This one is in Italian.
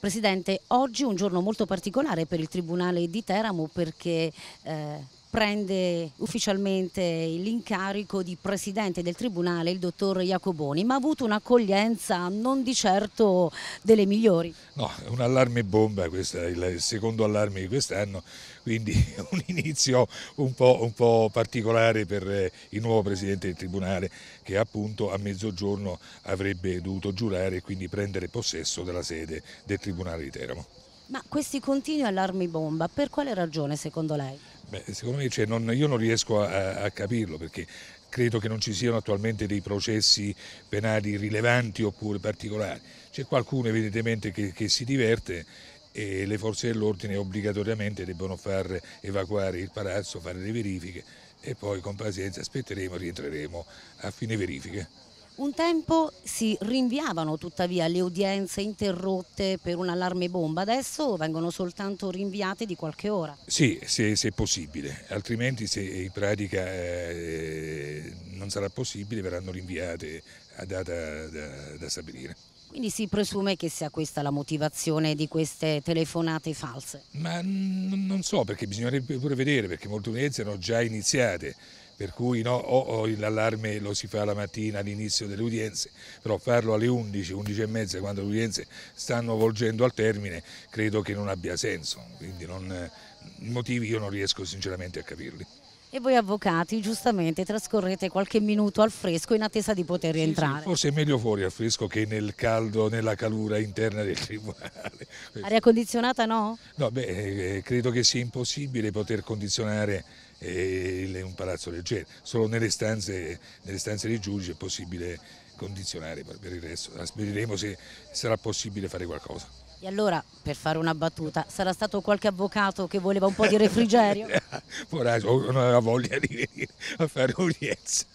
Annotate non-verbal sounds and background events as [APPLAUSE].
Presidente, oggi è un giorno molto particolare per il Tribunale di Teramo perché eh, prende ufficialmente l'incarico di presidente del tribunale il dottor Iacoboni, ma ha avuto un'accoglienza non di certo delle migliori. No, un allarme bomba, questo è il secondo allarme di quest'anno, quindi [LAUGHS] un inizio un po', un po', particolare per eh, il nuovo presidente del tribunale che appunto a mezzogiorno avrebbe dovuto giurare e quindi prendere possesso della sede del tribunale di Teramo. Ma questi continui allarmi bomba, per quale ragione secondo lei? Beh, secondo me cioè, non, io non riesco a, a capirlo perché credo che non ci siano attualmente dei processi penali rilevanti oppure particolari. C'è qualcuno evidentemente che, che si diverte e le forze dell'ordine obbligatoriamente debbono far evacuare il palazzo, fare le verifiche e poi con pazienza aspetteremo e rientreremo a fine verifiche. Un tempo si rinviavano tuttavia le udienze interrotte per un allarme bomba, adesso vengono soltanto rinviate di qualche ora. Sì, se, se è possibile, altrimenti se in pratica eh, non sarà possibile verranno rinviate a data da, da stabilire. Quindi si presume che sia questa la motivazione di queste telefonate false? Ma non so, perché bisognerebbe pure vedere, perché molte udienze erano già iniziate per cui no, o, o l'allarme lo si fa la mattina all'inizio delle udienze, però farlo alle 11, 11 e mezza quando le udienze stanno volgendo al termine credo che non abbia senso, quindi non, i eh, motivi io non riesco sinceramente a capirli. E voi avvocati giustamente trascorrete qualche minuto al fresco in attesa di poter rientrare. Sì, forse è meglio fuori al fresco che nel caldo, nella calura interna del [LAUGHS] tribunale. Aria condizionata no? No, beh, eh, credo che sia impossibile poter condizionare eh, un palazzo leggero, solo nelle stanze, nelle stanze dei giudici è possibile condizionare, per il resto vedremo se sarà possibile fare qualcosa. E allora, per fare una battuta, sarà stato qualche avvocato che voleva un po' di refrigerio? [LAUGHS] Poraggio, non aveva voglia di venire a fare udienza.